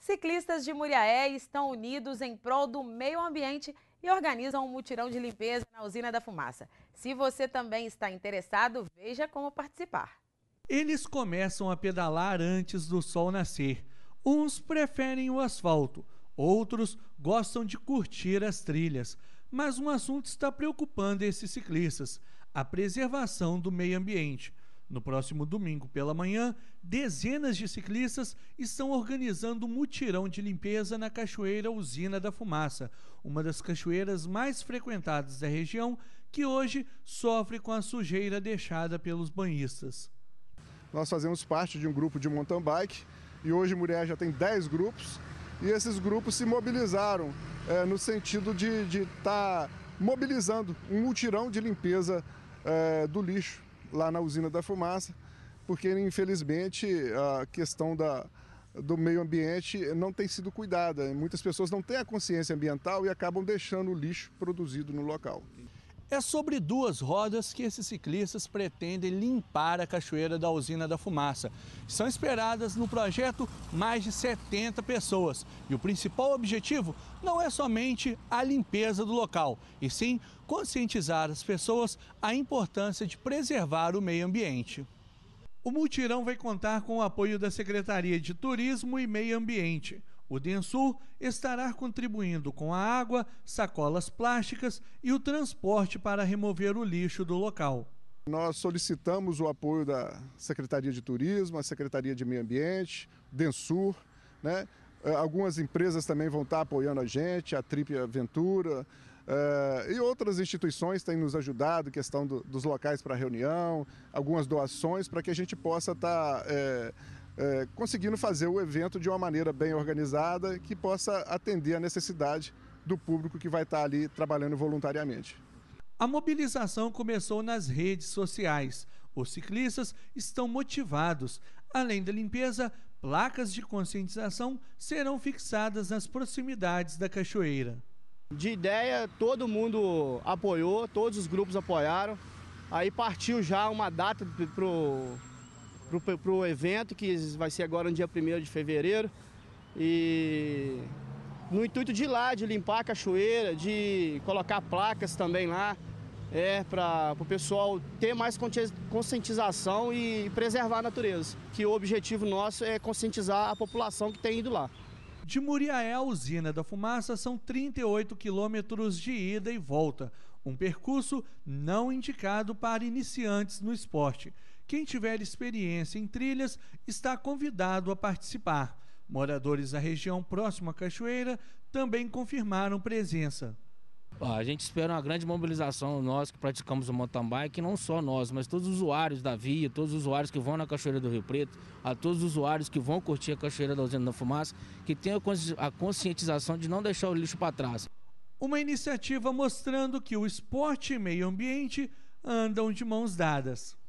Ciclistas de Muriaé estão unidos em prol do meio ambiente e organizam um mutirão de limpeza na usina da fumaça. Se você também está interessado, veja como participar. Eles começam a pedalar antes do sol nascer. Uns preferem o asfalto, outros gostam de curtir as trilhas. Mas um assunto está preocupando esses ciclistas: a preservação do meio ambiente. No próximo domingo pela manhã, dezenas de ciclistas estão organizando um mutirão de limpeza na cachoeira Usina da Fumaça, uma das cachoeiras mais frequentadas da região, que hoje sofre com a sujeira deixada pelos banhistas. Nós fazemos parte de um grupo de mountain bike e hoje Mulher já tem 10 grupos e esses grupos se mobilizaram é, no sentido de estar tá mobilizando um mutirão de limpeza é, do lixo lá na usina da fumaça, porque infelizmente a questão da, do meio ambiente não tem sido cuidada. Muitas pessoas não têm a consciência ambiental e acabam deixando o lixo produzido no local. É sobre duas rodas que esses ciclistas pretendem limpar a cachoeira da usina da fumaça. São esperadas no projeto mais de 70 pessoas. E o principal objetivo não é somente a limpeza do local, e sim conscientizar as pessoas a importância de preservar o meio ambiente. O multirão vai contar com o apoio da Secretaria de Turismo e Meio Ambiente. O Densur estará contribuindo com a água, sacolas plásticas e o transporte para remover o lixo do local. Nós solicitamos o apoio da Secretaria de Turismo, a Secretaria de Meio Ambiente, Densur, né? Eh, algumas empresas também vão estar apoiando a gente, a Trip Aventura, Uh, e outras instituições têm nos ajudado, questão do, dos locais para reunião, algumas doações, para que a gente possa estar tá, é, conseguindo fazer o evento de uma maneira bem organizada que possa atender a necessidade do público que vai estar ali trabalhando voluntariamente. A mobilização começou nas redes sociais. Os ciclistas estão motivados. Além da limpeza, placas de conscientização serão fixadas nas proximidades da cachoeira. De ideia, todo mundo apoiou, todos os grupos apoiaram. Aí partiu já uma data para o para o evento que vai ser agora no dia 1 de fevereiro. E no intuito de ir lá, de limpar a cachoeira, de colocar placas também lá, é, para o pessoal ter mais conscientização e preservar a natureza, que o objetivo nosso é conscientizar a população que tem ido lá. De Muriaé à usina da fumaça são 38 quilômetros de ida e volta, um percurso não indicado para iniciantes no esporte. Quem tiver experiência em trilhas está convidado a participar. Moradores da região próxima à Cachoeira também confirmaram presença. A gente espera uma grande mobilização, nós que praticamos o mountain bike, não só nós, mas todos os usuários da via, todos os usuários que vão na Cachoeira do Rio Preto, a todos os usuários que vão curtir a Cachoeira da Usina da Fumaça, que tenham a conscientização de não deixar o lixo para trás. Uma iniciativa mostrando que o esporte e meio ambiente andam de mãos dadas.